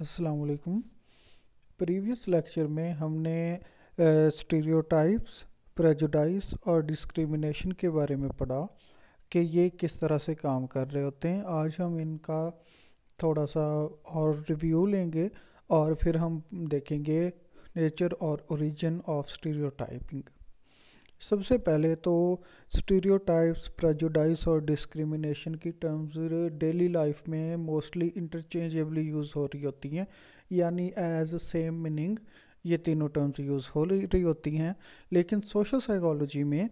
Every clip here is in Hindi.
असलकुम प्रीवियस लेक्चर में हमने स्टीरियोटाइप्स प्रेजुडाइस और डिस्क्रिमिनेशन के बारे में पढ़ा कि ये किस तरह से काम कर रहे होते हैं आज हम इनका थोड़ा सा और रिव्यू लेंगे और फिर हम देखेंगे नेचर और ओरिजिन ऑफ स्टीरियोटाइपिंग सबसे पहले तो स्टीरियोटाइप्स प्रेजुडाइस और डिस्क्रिमिनेशन की टर्म्स डेली लाइफ में मोस्टली इंटरचेंजेबली यूज़ हो रही होती हैं यानी एज सेम मीनिंग ये तीनों टर्म्स यूज़ हो रही होती हैं लेकिन सोशल साइकोलॉजी में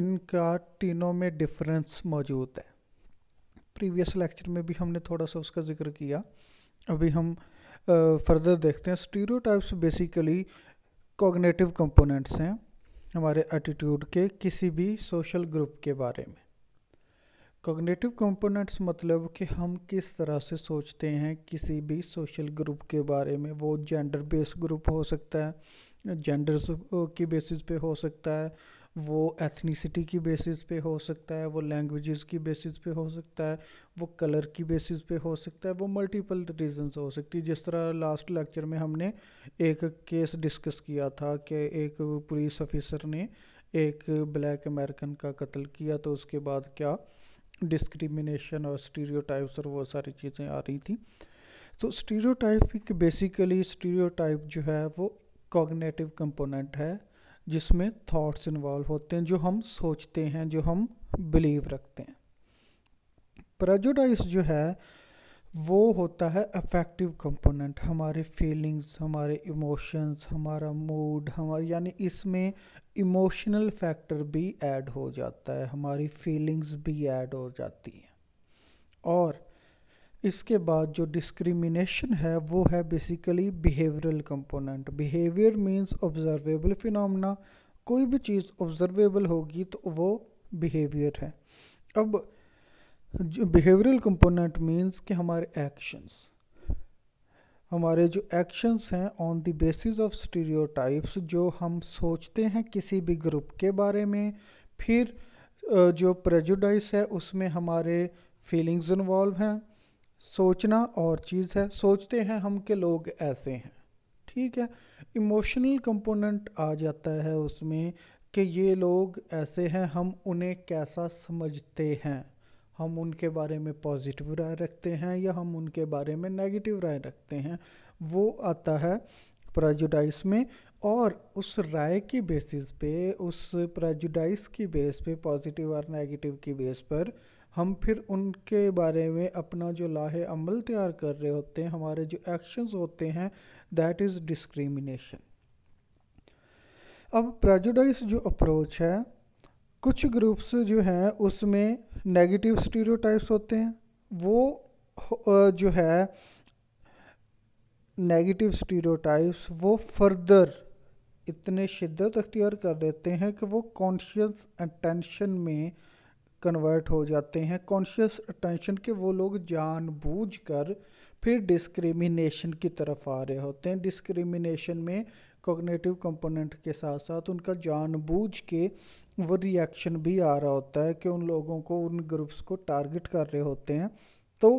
इनका तीनों में डिफरेंस मौजूद है प्रीवियस लेक्चर में भी हमने थोड़ा सा उसका जिक्र किया अभी हम फर्दर देखते हैं स्टीरियोटाइप्स बेसिकली कॉग्नेटिव कंपोनेंट्स हैं हमारे एटीट्यूड के किसी भी सोशल ग्रुप के बारे में कॉग्नेटिव कंपोनेंट्स मतलब कि हम किस तरह से सोचते हैं किसी भी सोशल ग्रुप के बारे में वो जेंडर बेस्ड ग्रुप हो सकता है जेंडर्स की बेसिस पे हो सकता है वो एथनीसिटी की बेसिस पे हो सकता है वो लैंग्वेजेस की बेसिस पे हो सकता है वो कलर की बेसिस पे हो सकता है वो मल्टीपल रीजंस हो सकती है जिस तरह लास्ट लेक्चर में हमने एक केस डिस्कस किया था कि एक पुलिस ऑफिसर ने एक ब्लैक अमेरिकन का कत्ल किया तो उसके बाद क्या डिस्क्रिमिनेशन और स्टीरियोटाइप्स और वो सारी चीज़ें आ रही थी तो स्टीरियोटाइप बेसिकली स्टीरियोटाइप जो है वो कॉग्नेटिव कंपोनेंट है जिसमें थॉट्स इन्वॉल्व होते हैं जो हम सोचते हैं जो हम बिलीव रखते हैं प्रेजुडाइस जो है वो होता है अफेक्टिव कंपोनेंट हमारे फीलिंग्स हमारे इमोशंस हमारा मूड हमारे यानी इसमें इमोशनल फैक्टर भी ऐड हो जाता है हमारी फीलिंग्स भी ऐड हो जाती हैं और इसके बाद जो डिस्क्रिमिनेशन है वो है basically behavioural component behaviour means observable phenomena कोई भी चीज़ ऑब्जर्वेबल होगी तो वो बिहेवियर है अब बिहेवियरल कंपोनेंट मींस कि हमारे एक्शंस हमारे जो एक्शंस हैं on the basis of stereotypes जो हम सोचते हैं किसी भी ग्रुप के बारे में फिर जो प्रेजुडाइस है उसमें हमारे फीलिंग्स इन्वॉल्व हैं सोचना और चीज़ है सोचते हैं हम के लोग ऐसे हैं ठीक है इमोशनल कंपोनेंट आ जाता है उसमें कि ये लोग ऐसे हैं हम उन्हें कैसा समझते हैं हम उनके बारे में पॉजिटिव राय रखते हैं या हम उनके बारे में नेगेटिव राय रखते हैं वो आता है प्रेजुडाइस में और उस राय की बेसिस पे उस प्रेजुडाइस की बेस पे पॉजिटिव और नेगेटिव की बेस पर हम फिर उनके बारे में अपना जो लाहे अमल तैयार कर रहे होते हैं हमारे जो एक्शंस होते हैं दैट इज़ डिस्क्रिमिनेशन अब प्रेजुडाइज जो अप्रोच है कुछ ग्रुप्स जो हैं उसमें नेगेटिव स्टीरियोटाइप्स होते हैं वो जो है नेगेटिव स्टीरियोटाइप्स वो फर्दर इतने शिद्दत अख्तियार कर देते हैं कि वो कॉन्शियस अटेंशन में कन्वर्ट हो जाते हैं कॉन्शियस अटेंशन के वो लोग जानबूझकर फिर डिस्क्रिमिनेशन की तरफ आ रहे होते हैं डिस्क्रिमिनेशन में कॉग्नेटिव कंपोनेंट के साथ साथ उनका जानबूझ के वो रिएक्शन भी आ रहा होता है कि उन लोगों को उन ग्रुप्स को टारगेट कर रहे होते हैं तो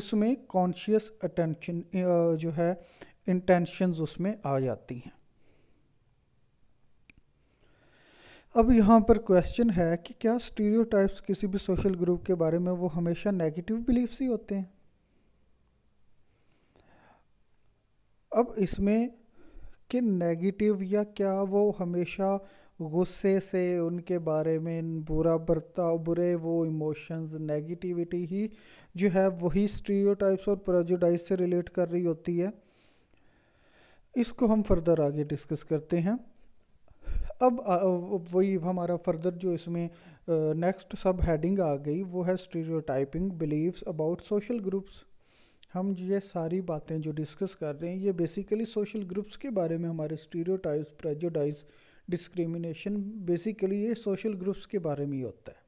उसमें कॉन्शियस अटेंशन जो है इंटेंशंस उसमें आ जाती हैं अब यहाँ पर क्वेश्चन है कि क्या स्टीरियोटाइप्स किसी भी सोशल ग्रुप के बारे में वो हमेशा नेगेटिव बिलीव्स ही होते हैं अब इसमें कि नेगेटिव या क्या वो हमेशा गुस्से से उनके बारे में बुरा बर्ताव बुरे वो इमोशंस नेगेटिविटी ही जो है वही स्टीरियोटाइप्स और प्रोजोडाइज से रिलेट कर रही होती है इसको हम फर्दर आगे डिस्कस करते हैं अब वही हमारा फर्दर जो इसमें नेक्स्ट सब हेडिंग आ गई वो है stereotyping beliefs about social groups हम ये सारी बातें जो डिस्कस कर रहे हैं ये बेसिकली सोशल ग्रुप्स के बारे में हमारे स्टीरियोटाइप्स प्रेजोडाइज डिस्क्रिमिनेशन बेसिकली ये सोशल ग्रुप्स के बारे में ही होता है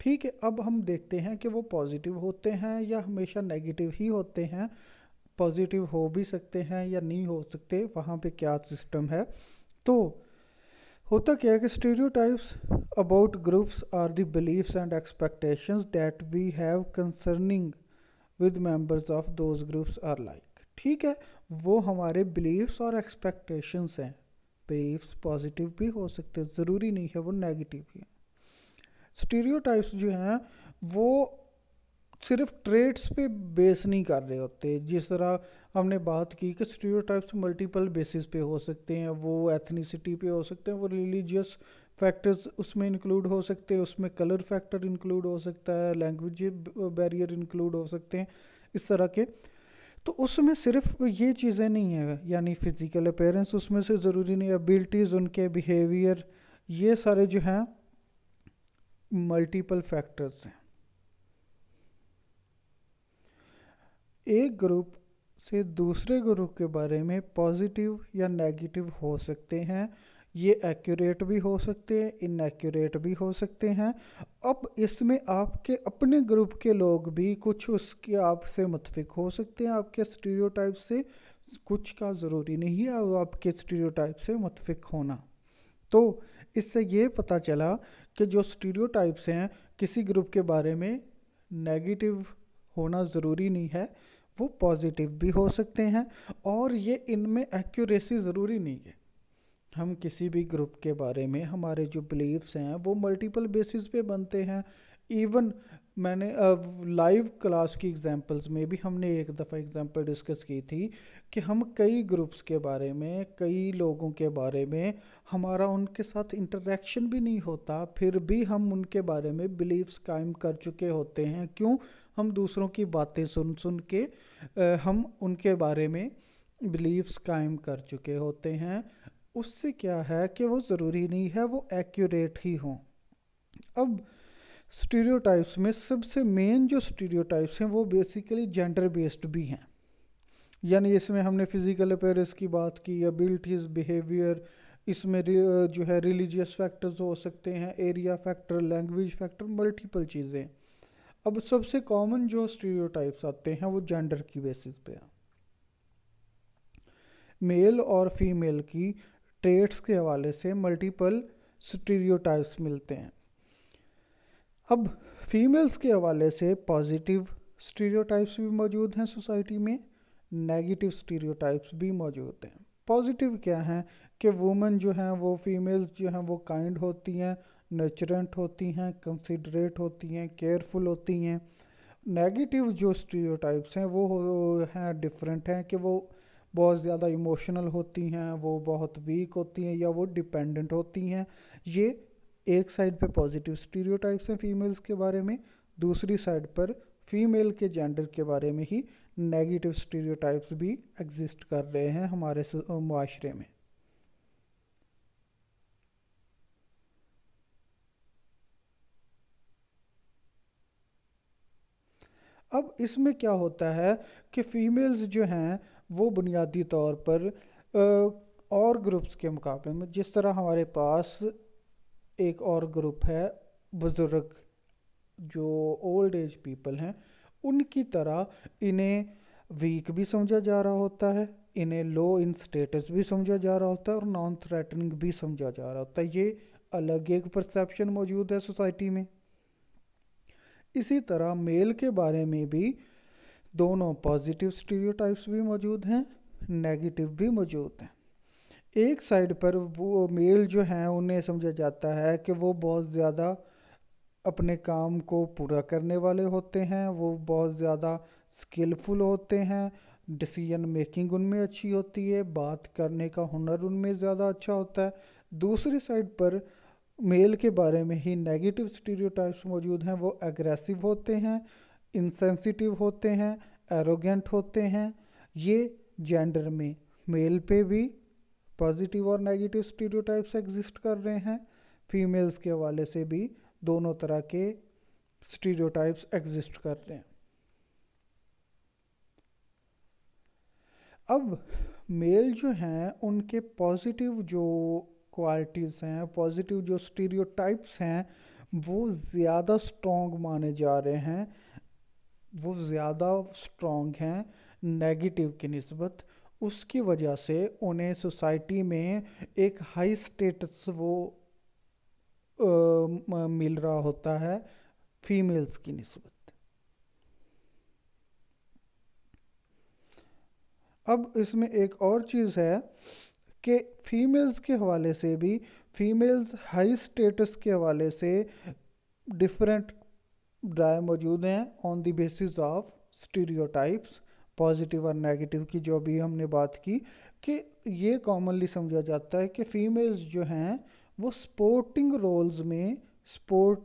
ठीक है अब हम देखते हैं कि वो पॉजिटिव होते हैं या हमेशा नेगेटिव ही होते हैं पॉजिटिव हो भी सकते हैं या नहीं हो सकते वहाँ पे क्या सिस्टम है तो होता क्या है कि types about groups are the beliefs and expectations that we have concerning with members of those groups are like ठीक है वो हमारे बिलीफ्स और एक्सपेक्टेशंस हैं बिलीफ्स पॉजिटिव भी हो सकते हैं ज़रूरी नहीं है वो नेगेटिव भी हैं स्टीरियोटाइप्स जो हैं वो सिर्फ ट्रेड्स पे बेस नहीं कर रहे होते जिस तरह हमने बात की कि स्टीरियोटाइप्स मल्टीपल बेसिस पे हो सकते हैं वो एथनीसिटी पे हो सकते हैं वो रिलीजियस फैक्टर्स उसमें इंक्लूड हो सकते हैं उसमें कलर फैक्टर इंक्लूड हो सकता है लैंग्वेज बैरियर इंक्लूड हो सकते हैं इस तरह के तो उसमें सिर्फ ये चीज़ें नहीं है यानी फिज़िकल अपेयरेंस उसमें से ज़रूरी नहीं एबिलिटीज़ उनके बिहेवियर ये सारे जो हैं मल्टीपल फैक्टर्स हैं एक ग्रुप से दूसरे ग्रुप के बारे में पॉजिटिव या नेगेटिव हो सकते हैं ये एक्यूरेट भी हो सकते हैं इनएक्यूरेट भी हो सकते हैं अब इसमें आपके अपने ग्रुप के लोग भी कुछ उसके आपसे मुतफिक हो सकते हैं आपके स्टीरियोटाइप से कुछ का ज़रूरी नहीं है और आपके स्टीरियोटाइप से मुतफिक होना तो इससे ये पता चला कि जो स्टीरियोटाइप्स हैं किसी ग्रुप के बारे में नेगेटिव होना ज़रूरी नहीं है वो पॉजिटिव भी हो सकते हैं और ये इनमें एक्यूरेसी ज़रूरी नहीं है हम किसी भी ग्रुप के बारे में हमारे जो बिलीव्स हैं वो मल्टीपल बेसिस पे बनते हैं इवन मैंने लाइव क्लास की एग्जांपल्स में भी हमने एक दफ़ा एग्जांपल डिस्कस की थी कि हम कई ग्रुप्स के बारे में कई लोगों के बारे में हमारा उनके साथ इंटरेक्शन भी नहीं होता फिर भी हम उनके बारे में बिलीव्स कायम कर चुके होते हैं क्यों हम दूसरों की बातें सुन सुन के हम उनके बारे में बिलीव्स कायम कर चुके होते हैं उससे क्या है कि वो ज़रूरी नहीं है वो एक्यूरेट ही हों अब स्टीरियोटाइप्स में सबसे मेन जो स्टीरियोटाइप्स हैं वो बेसिकली जेंडर बेस्ड भी हैं यानी इसमें हमने फिज़िकल अपेयरेंस की बात की या बिहेवियर इसमें जो है रिलीजियस फैक्टर्स हो सकते हैं area factor language factor multiple चीज़ें अब सबसे कॉमन जो स्टीरियोटाइप्स आते हैं वो जेंडर की बेसिस पे हैं मेल और फीमेल की ट्रेट्स के हवाले से मल्टीपल स्टीरियोटाइप्स मिलते हैं अब फीमेल्स के हवाले से पॉजिटिव स्टीरियोटाइप्स भी मौजूद हैं सोसाइटी में नेगेटिव स्टीरियोटाइप्स भी मौजूद हैं पॉजिटिव क्या हैं कि वुमेन जो हैं वो फीमेल्स जो हैं वो काइंड होती हैं नेचरेंट होती हैं कंसिडरेट होती हैं केयरफुल होती हैं नेगेटिव जो स्टीरियोटाइप्स हैं वो हैं डिफरेंट हैं कि वो बहुत ज़्यादा इमोशनल होती हैं वो बहुत वीक होती हैं या वो डिपेंडेंट होती हैं ये एक साइड पे पॉजिटिव स्टीरियोटाइप्स हैं फीमेल्स के बारे में दूसरी साइड पर फीमेल के जेंडर के बारे में ही नेगेटिव स्टीरियोटाइप्स भी एग्जिस्ट कर रहे हैं हमारे माशरे में अब इसमें क्या होता है कि फ़ीमेल्स जो हैं वो बुनियादी तौर पर और ग्रुप्स के मुकाबले में जिस तरह हमारे पास एक और ग्रुप है बुज़ुर्ग जो ओल्ड एज पीपल हैं उनकी तरह इन्हें वीक भी समझा जा रहा होता है इन्हें लो इन स्टेटस भी समझा जा रहा होता है और नॉन थ्रेटनिंग भी समझा जा रहा होता है ये अलग एक परसेप्शन मौजूद है सोसाइटी में इसी तरह मेल के बारे में भी दोनों पॉजिटिव स्टीरियोटाइप्स भी मौजूद हैं नेगेटिव भी मौजूद हैं एक साइड पर वो मेल जो हैं उन्हें समझा जाता है कि वो बहुत ज़्यादा अपने काम को पूरा करने वाले होते हैं वो बहुत ज़्यादा स्किलफुल होते हैं डिसीजन मेकिंग उनमें अच्छी होती है बात करने का हुनर उनमें ज़्यादा अच्छा होता है दूसरी साइड पर मेल के बारे में ही नेगेटिव स्टीरियोटाइप्स मौजूद हैं वो एग्रेसिव होते हैं इनसेंसिटिव होते हैं एरोगेंट होते हैं ये जेंडर में मेल पे भी पॉजिटिव और नेगेटिव स्टीरियोटाइप्स एग्जिस्ट कर रहे हैं फीमेल्स के हवाले से भी दोनों तरह के स्टीरियोटाइप्स एग्जिस्ट कर रहे हैं अब मेल जो हैं उनके पॉजिटिव जो क्वालिटीज़ हैं पॉजिटिव जो स्टीरियोटाइप्स हैं वो ज़्यादा स्ट्रॉन्ग माने जा रहे हैं वो ज़्यादा स्ट्रॉन्ग हैं नेगेटिव की नस्बत उसकी वजह से उन्हें सोसाइटी में एक हाई स्टेटस वो आ, मिल रहा होता है फीमेल्स की नस्बत अब इसमें एक और चीज़ है कि फ़ीमेल्स के हवाले से भी फ़ीमेल्स हाई स्टेटस के हवाले से डिफरेंट राय मौजूद हैं on the basis of stereotypes positive और नेगेटिव की जो अभी हमने बात की कि ये कॉमनली समझा जाता है कि फ़ीमेल्स जो हैं वो स्पोर्टिंग रोल्स में स्पोर्ट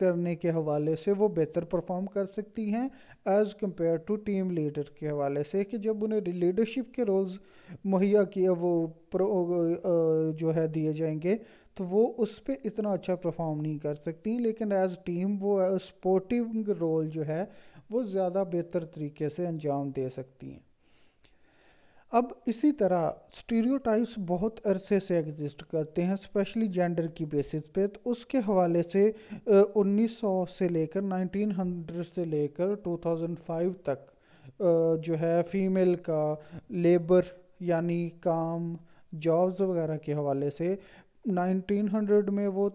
करने के हवाले से वो बेहतर परफॉर्म कर सकती हैं as compare to team leader के हवाले से कि जब उन्हें लीडरशिप के रोल्स मुहैया किए वो प्रो जो है दिए जाएंगे तो वो उस पर इतना अच्छा परफॉर्म नहीं कर सकती लेकिन एज़ टीम वो सपोर्टिंग रोल जो है वो ज़्यादा बेहतर तरीके से अंजाम दे सकती हैं अब इसी तरह स्टीरियोटाइप्स बहुत अरसे से एग्जिस्ट करते हैं स्पेशली जेंडर की बेसिस पे तो उसके हवाले से उन्नीस सौ से लेकर 1900 से लेकर 2005 तक जो है फीमेल का लेबर यानी काम जॉब्स वगैरह के हवाले से 1900 में वो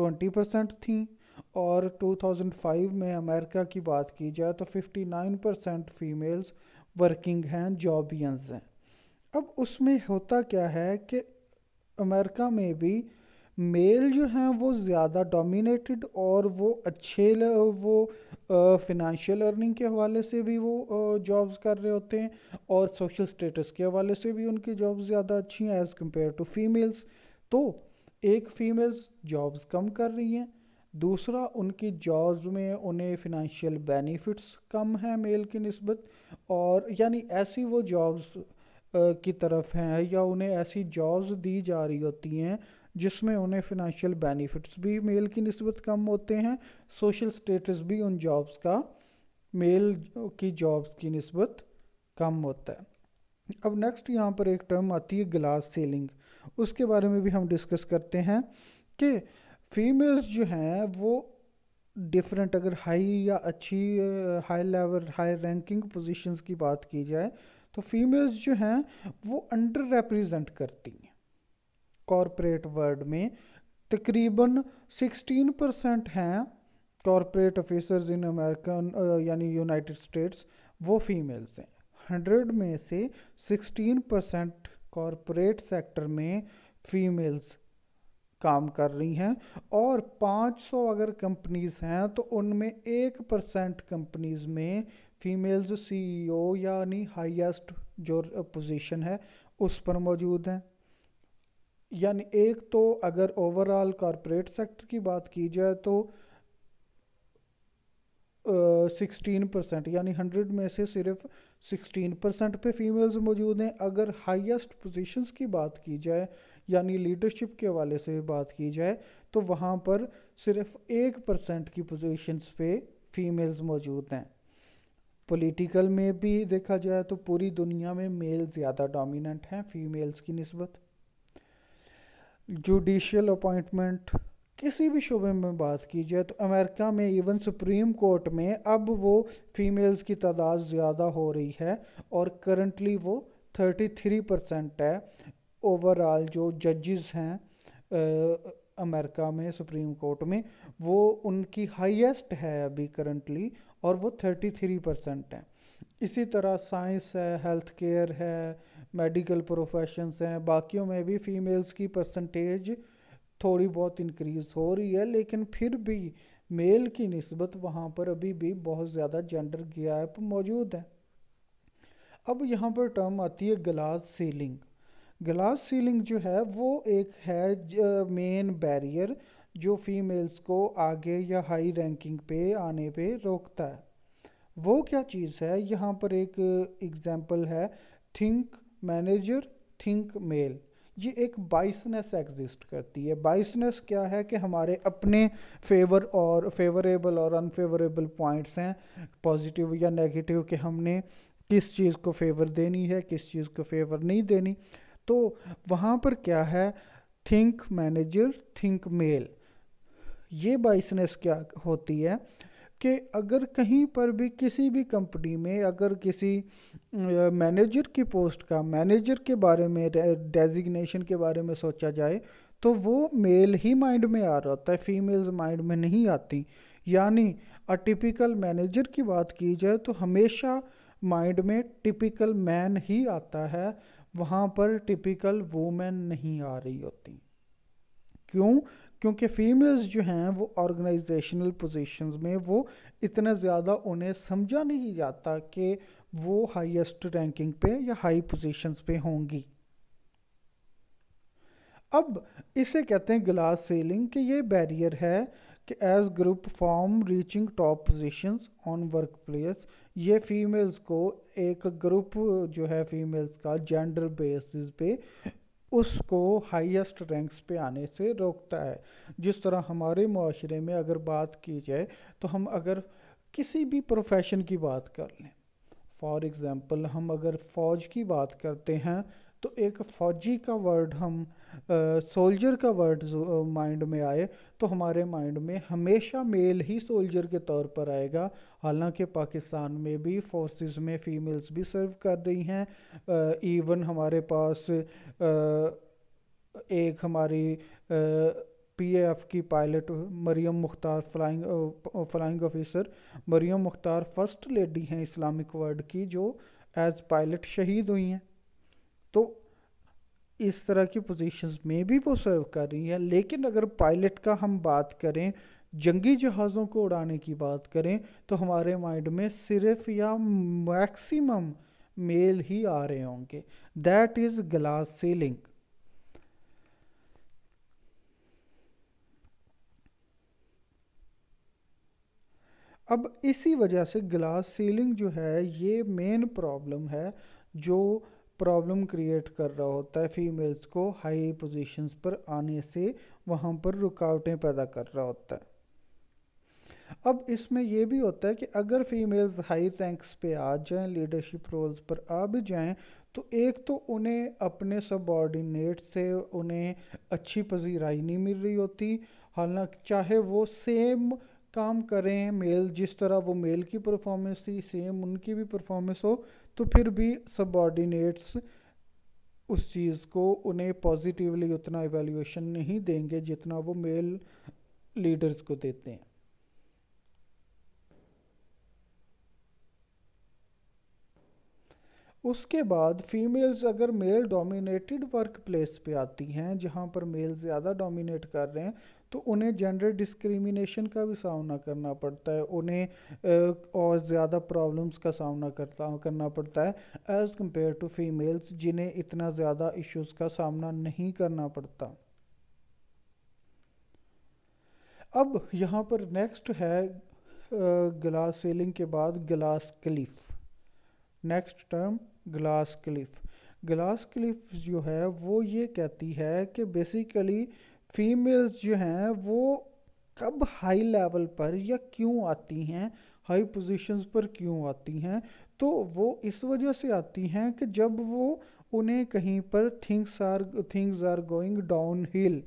20 परसेंट थी और 2005 में अमेरिका की बात की जाए तो 59 परसेंट फीमेल्स वर्किंग हैं जॉबियंस हैं अब उसमें होता क्या है कि अमेरिका में भी मेल जो हैं वो ज़्यादा डोमिनेटेड और वो अच्छे वो फिनंशियल अर्निंग के हवाले से भी वो जॉब्स कर रहे होते हैं और सोशल स्टेटस के हवाले से भी उनकी जॉब्स ज़्यादा अच्छी हैं एज़ कम्पेयर टू फीमेल्स तो एक फीमेल्स जॉब्स कम कर रही हैं दूसरा उनकी जॉब्स में उन्हें फिनंशियल बेनिफिट्स कम हैं मेल की नस्बत और यानी ऐसी वो जॉब्स की तरफ हैं या उन्हें ऐसी जॉब्स दी जा रही होती हैं जिसमें उन्हें फिनंशियल बेनिफिट्स भी मेल की नस्बत कम होते हैं सोशल स्टेटस भी उन जॉब्स का मेल की जॉब्स की नस्बत कम होता है अब नेक्स्ट यहाँ पर एक टर्म आती है ग्लास सीलिंग उसके बारे में भी हम डिस्कस करते हैं कि फीमेल्स जो हैं वो डिफरेंट अगर हाई या अच्छी high level high ranking positions की बात की जाए तो फीमेल्स जो हैं वो अंडर रिप्रेजेंट करती हैं कॉरपोरेट वर्ल्ड में तकरीबन 16 परसेंट हैं कॉरपोरेट ऑफिसर्स इन अमेरिकन यानी यूनाइटेड स्टेट्स वो फीमेल्स हैं हंड्रेड में से 16 परसेंट कॉरपोरेट सेक्टर में फीमेल्स काम कर रही हैं और 500 अगर कंपनीज हैं तो उनमें एक परसेंट कंपनीज में फीमेल्स सीईओ e यानी हाईएस्ट जो पोजीशन है उस पर मौजूद हैं यानी एक तो अगर ओवरऑल कॉरपोरेट सेक्टर की बात की जाए तो सिक्सटीन परसेंट यानी हंड्रेड में से सिर्फ सिक्सटीन परसेंट पे फीमेल्स मौजूद हैं अगर हाईएस्ट पोजीशंस की बात की जाए यानी लीडरशिप के हवाले से बात की जाए तो वहाँ पर सिर्फ एक परसेंट की पोजीशंस पे फीमेल्स मौजूद हैं पॉलिटिकल में भी देखा जाए तो पूरी दुनिया में मेल ज़्यादा डोमिनेंट हैं फीमेल्स की नस्बत जुडिशल अपॉइंटमेंट किसी भी शोबे में बात की जाए तो अमेरिका में इवन सुप्रीम कोर्ट में अब वो फीमेल्स की तादाद ज़्यादा हो रही है और करंटली वो 33 परसेंट है ओवरऑल जो जजेस हैं अमेरिका में सुप्रीम कोर्ट में वो उनकी हाईएस्ट है अभी करंटली और वो थर्टी थ्री परसेंट हैं इसी तरह साइंस है हेल्थ केयर है मेडिकल प्रोफेशंस हैं बाकियों में भी फीमेल्स की परसेंटेज थोड़ी बहुत इंक्रीज़ हो रही है लेकिन फिर भी मेल की नस्बत वहाँ पर अभी भी बहुत ज़्यादा जेंडर गैप मौजूद है अब यहाँ पर टर्म आती है ग्लास सीलिंग ग्लास सीलिंग जो है वो एक है मेन बैरियर जो फीमेल्स को आगे या हाई रैंकिंग पे आने पे रोकता है वो क्या चीज़ है यहाँ पर एक एग्जाम्पल है थिंक मैनेजर थिंक मेल ये एक बाइसनेस एग्जिस्ट करती है बाइसनेस क्या है कि हमारे अपने फेवर और फेवरेबल और अनफेवरेबल पॉइंट्स हैं पॉजिटिव या नेगेटिव के हमने किस चीज़ को फेवर देनी है किस चीज़ को फेवर नहीं देनी तो वहाँ पर क्या है थिंक मैनेजर थिंक मेल ये बाइसनेस क्या होती है कि अगर कहीं पर भी किसी भी कंपनी में अगर किसी मैनेजर की पोस्ट का मैनेजर के बारे में डेजिग्नेशन के बारे में सोचा जाए तो वो मेल ही माइंड में आ रहा है फीमेल्स माइंड में नहीं आती यानी अटिपिकल मैनेजर की बात की जाए तो हमेशा माइंड में टिपिकल मैन ही आता है वहाँ पर टिपिकल वोमेन नहीं आ रही होती क्यों क्योंकि फीमेल्स जो हैं वो ऑर्गेनाइजेशनल पोजीशंस में वो इतना ज़्यादा उन्हें समझा नहीं जाता कि वो हाईएस्ट रैंकिंग पे या हाई पोजीशंस पे होंगी अब इसे कहते हैं ग्लास सेलिंग कि ये बैरियर है कि as group from reaching top positions on workplace ये फीमेल्स को एक ग्रुप जो है फीमेल्स का जेंडर बेसिस पे उसको हाईएस्ट रैंक्स पे आने से रोकता है जिस तरह हमारे माशरे में अगर बात की जाए तो हम अगर किसी भी प्रोफेशन की बात कर लें फॉर एग्ज़ाम्पल हम अगर फ़ौज की बात करते हैं तो एक फ़ौजी का वर्ड हम सोल्जर का वर्ड माइंड में आए तो हमारे माइंड में हमेशा मेल ही सोल्जर के तौर पर आएगा हालांकि पाकिस्तान में भी फोर्सेस में फ़ीमेल्स भी सर्व कर रही हैं इवन हमारे पास आ, एक हमारी आ, पीएएफ की pilot Mariam Mukhtar flying flying officer Mariam Mukhtar first lady हैं इस्लामिक वर्ल्ड की जो एज पायलट शहीद हुई हैं तो इस तरह की पोजीशंस में भी वो सर्व कर रही है लेकिन अगर पायलट का हम बात करें जंगी जहाज़ों को उड़ाने की बात करें तो हमारे माइंड में सिर्फ या मैक्सिमम मेल ही आ रहे होंगे दैट इज़ ग्लास सीलिंग अब इसी वजह से ग्लास सीलिंग जो है ये मेन प्रॉब्लम है जो प्रॉब्लम क्रिएट कर रहा होता है फीमेल्स को हाई पोजीशंस पर आने से वहाँ पर रुकावटें पैदा कर रहा होता है अब इसमें यह भी होता है कि अगर फीमेल्स हाई रैंक्स पे आ जाएं लीडरशिप रोल्स पर आ भी जाएं तो एक तो उन्हें अपने सबॉर्डिनेट से उन्हें अच्छी पजीराई नहीं मिल रही होती हालांकि चाहे वो सेम काम करें मेल जिस तरह वो मेल की परफॉर्मेंस थी सेम उनकी भी परफॉर्मेंस हो तो फिर भी सबॉर्डिनेट्स उस चीज़ को उन्हें पॉजिटिवली उतना एवेल्यूएशन नहीं देंगे जितना वो मेल लीडर्स को देते हैं उसके बाद फीमेल्स अगर मेल डोमिनेटेड वर्क प्लेस पर आती हैं जहाँ पर मेल ज़्यादा डोमिनेट कर रहे हैं तो उन्हें जेंडर डिस्क्रिमिनेशन का भी सामना करना पड़ता है उन्हें और ज़्यादा प्रॉब्लम्स का सामना करता करना पड़ता है एज़ कम्पेयर टू फीमेल्स जिन्हें इतना ज़्यादा इश्यूज़ का सामना नहीं करना पड़ता अब यहाँ पर नेक्स्ट है ग्लास सीलिंग के बाद glass cliff next term glass cliff glass cliff जो है वो ये कहती है कि बेसिकली फीमेल्स जो हैं वो कब हाई लेवल पर या क्यों आती हैं हाई पोजीशंस पर क्यों आती हैं तो वो इस वजह से आती हैं कि जब वो उन्हें कहीं पर things are things are going downhill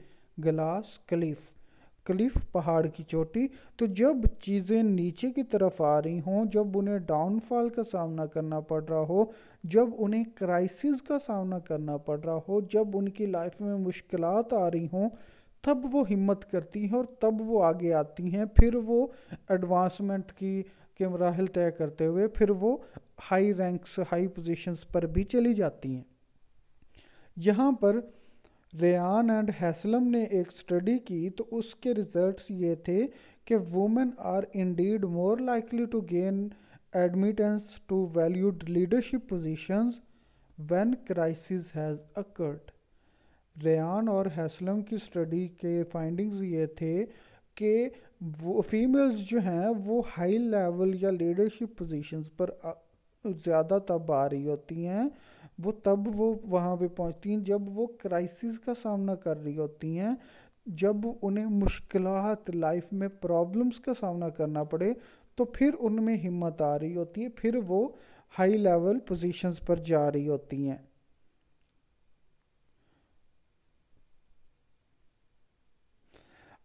glass cliff cliff पहाड़ की चोटी तो जब चीज़ें नीचे की तरफ आ रही हों जब उन्हें डाउनफॉल का सामना करना पड़ रहा हो जब उन्हें क्राइसिस का सामना करना पड़ रहा हो जब उनकी लाइफ में मुश्किल आ रही हों तब वो हिम्मत करती हैं और तब वो आगे आती हैं फिर वो एडवांसमेंट की के मराहल तय करते हुए फिर वो हाई रैंक्स हाई पोजीशंस पर भी चली जाती हैं यहाँ पर रेन एंड हैसलम ने एक स्टडी की तो उसके रिजल्ट्स ये थे कि women are indeed more likely to gain admittance to valued leadership positions when crisis has occurred Ryan और हैसलम की स्टडी के फाइंडिंग्स ये थे कि वो फीमेल्स जो हैं वो हाई लेवल या लीडरशिप पोजीशंस पर ज़्यादा तब आ रही होती हैं वो तब वो वहाँ पे पहुँचती हैं जब वो क्राइसिस का सामना कर रही होती हैं जब उन्हें मुश्किल लाइफ में प्रॉब्लम्स का सामना करना पड़े तो फिर उनमें हिम्मत आ रही होती है फिर वो हाई लेवल पोजीशंस पर जा रही होती हैं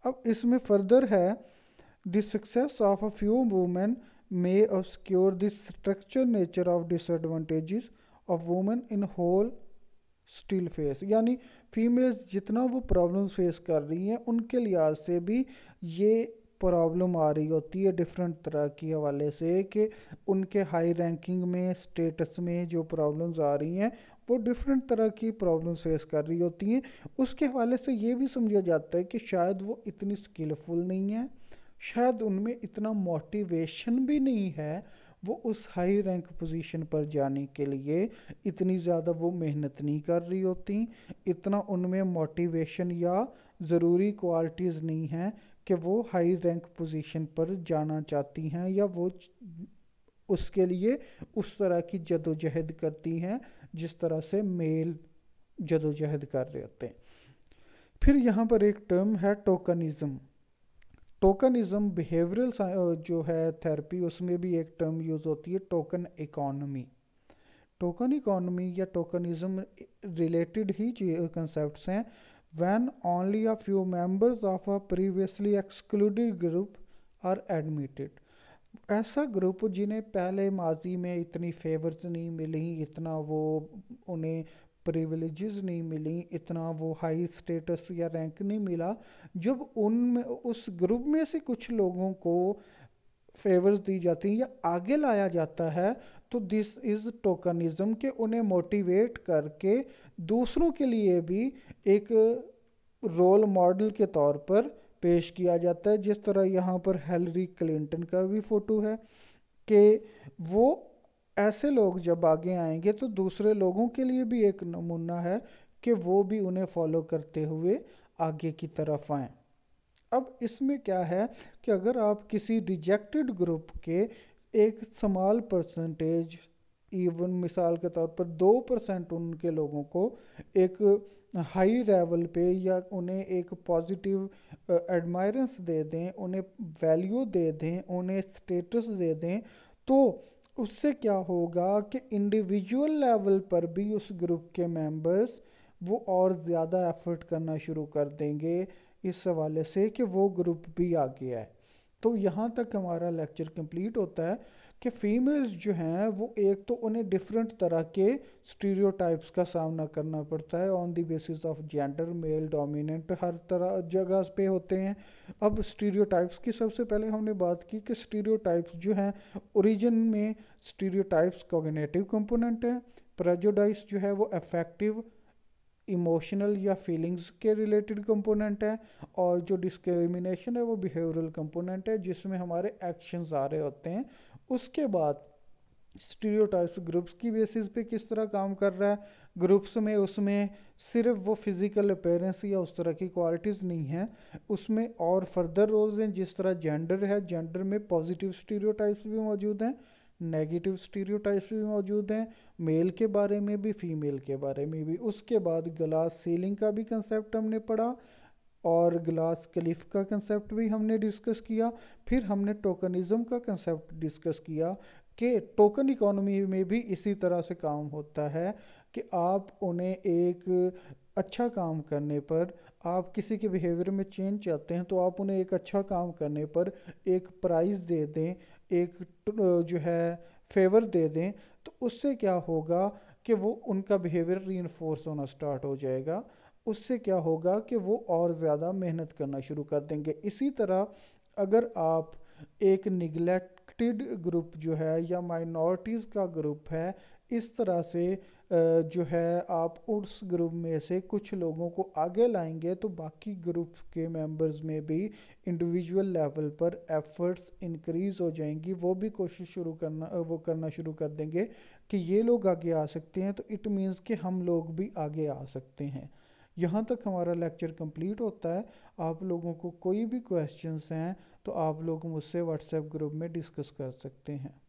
अब इसमें फर्दर है the success of a few women may obscure the structure nature of disadvantages of women in whole still face यानी फीमेल्स जितना वो प्रॉब्लम्स फेस कर रही हैं उनके लिहाज से भी ये प्रॉब्लम आ रही होती है डिफरेंट तरह के हवाले से कि उनके हाई रैंकिंग में स्टेटस में जो प्रॉब्लम्स आ रही हैं वो डिफरेंट तरह की प्रॉब्लम्स फेस कर रही होती हैं उसके हवाले से ये भी समझा जाता है कि शायद वो इतनी स्किलफुल नहीं है शायद उनमें इतना मोटिवेशन भी नहीं है वो उस हाई रैंक पोजीशन पर जाने के लिए इतनी ज़्यादा वो मेहनत नहीं कर रही होती इतना उनमें मोटिवेशन या ज़रूरी क्वालिटीज़ नहीं हैं कि वो हाई रैंक पोजीशन पर जाना चाहती हैं या वो उसके लिए उस तरह की जदोजहद करती हैं जिस तरह से मेल जदोजहद कर रहे होते हैं फिर यहाँ पर एक टर्म है टोकनिज़म टोकनिज्म बिहेवियरल uh, जो है थेरेपी उसमें भी एक टर्म यूज़ होती है टोकन इकोनमी टोकन इकॉनमी या टोकनिज़म रिलेटेड ही कंसेप्ट uh, हैं when only a few members of a previously excluded group are admitted ऐसा ग्रुप जिन्हें पहले माजी में इतनी फेवर्स नहीं मिली इतना वो उन्हें प्रिविलेजेस नहीं मिली इतना वो हाई स्टेटस या रैंक नहीं मिला जब उन में उस ग्रुप में से कुछ लोगों को फेवर्स दी जाती हैं या आगे लाया जाता है तो दिस इज़ टोकनिज्म के उन्हें मोटिवेट करके दूसरों के लिए भी एक रोल मॉडल के तौर पर पेश किया जाता है जिस तरह यहाँ पर हेलरी क्लिंटन का भी फ़ोटो है कि वो ऐसे लोग जब आगे आएंगे तो दूसरे लोगों के लिए भी एक नमूना है कि वो भी उन्हें फॉलो करते हुए आगे की तरफ आएँ अब इसमें क्या है कि अगर आप किसी रिजेक्टेड ग्रुप के एक समाल परसेंटेज इवन मिसाल के तौर पर दो परसेंट उनके लोगों को एक हाई लेवल पे या उन्हें एक पॉजिटिव एडमायरेंस दे दें उन्हें वैल्यू दे दें उन्हें स्टेटस दे दें तो उससे क्या होगा कि इंडिविजुअल लेवल पर भी उस ग्रुप के मेंबर्स वो और ज़्यादा एफर्ट करना शुरू कर देंगे इस हवाले से कि वो ग्रुप भी आगे है तो यहाँ तक हमारा लेक्चर कंप्लीट होता है कि फीमेल्स जो हैं वो एक तो उन्हें डिफरेंट तरह के स्टीरियोटाइप्स का सामना करना पड़ता है on the basis of gender male dominant हर तरह जगह पे होते हैं अब स्टीरियो की सबसे पहले हमने बात की कि स्टीरियो जो हैं ओरिजिन में स्टीरियोटाइप्स कोगनेटिव कंपोनेंट हैं प्रेजोडाइस जो है वो अफेक्टिव इमोशनल या फीलिंग्स के रिलेटेड कंपोनेंट है और जो डिस्क्रिमिनेशन है वो बिहेवियरल कंपोनेंट है जिसमें हमारे एक्शंस आ रहे होते हैं उसके बाद स्टीरियोटाइप्स ग्रुप्स की बेसिस पे किस तरह काम कर रहा है ग्रुप्स में उसमें सिर्फ वो फिज़िकल अपेयरेंस या उस तरह की क्वालिटीज़ नहीं हैं उसमें और फर्दर रोल्स हैं जिस तरह जेंडर है जेंडर में पॉजिटिव स्टीरियोटाइप्स भी मौजूद हैं नेगेटिव स्टीरियोटाइप्स भी मौजूद हैं मेल के बारे में भी फीमेल के बारे में भी उसके बाद ग्लास सीलिंग का भी कंसेप्ट हमने पढ़ा और ग्लास क्लिफ का कंसेप्ट भी हमने डिस्कस किया फिर हमने टोकनिज़म का कंसेप्ट डिस्कस किया कि टोकन इकोनॉमी में भी इसी तरह से काम होता है कि आप उन्हें एक अच्छा काम करने पर आप किसी के बिहेवियर में चेंज चाहते हैं तो आप उन्हें एक अच्छा काम करने पर एक प्राइज़ दे दें एक जो है फेवर दे दें तो उससे क्या होगा कि वो उनका बिहेवियर री होना स्टार्ट हो जाएगा उससे क्या होगा कि वो और ज़्यादा मेहनत करना शुरू कर देंगे इसी तरह अगर आप एक निगलेक्टेड ग्रुप जो है या माइनॉरिटीज़ का ग्रुप है इस तरह से जो है आप उस ग्रुप में से कुछ लोगों को आगे लाएंगे तो बाकी ग्रुप के मेंबर्स में भी इंडिविजुअल लेवल पर एफर्ट्स इंक्रीज हो जाएंगी वो भी कोशिश शुरू करना वो करना शुरू कर देंगे कि ये लोग आगे आ सकते हैं तो इट मींस कि हम लोग भी आगे आ सकते हैं यहाँ तक हमारा लेक्चर कंप्लीट होता है आप लोगों को कोई भी क्वेश्चंस हैं तो आप लोग मुझसे व्हाट्सएप ग्रुप में डिस्कस कर सकते हैं